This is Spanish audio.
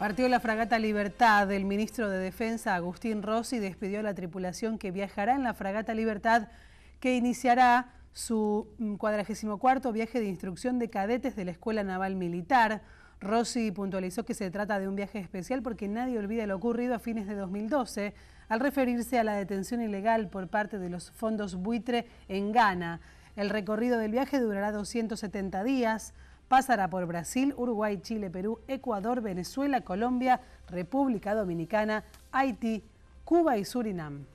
Partió la fragata Libertad. El ministro de Defensa, Agustín Rossi, despidió a la tripulación que viajará en la fragata Libertad, que iniciará su mm, cuarto viaje de instrucción de cadetes de la Escuela Naval Militar. Rossi puntualizó que se trata de un viaje especial porque nadie olvida lo ocurrido a fines de 2012 al referirse a la detención ilegal por parte de los fondos buitre en Ghana. El recorrido del viaje durará 270 días pasará por Brasil, Uruguay, Chile, Perú, Ecuador, Venezuela, Colombia, República Dominicana, Haití, Cuba y Surinam.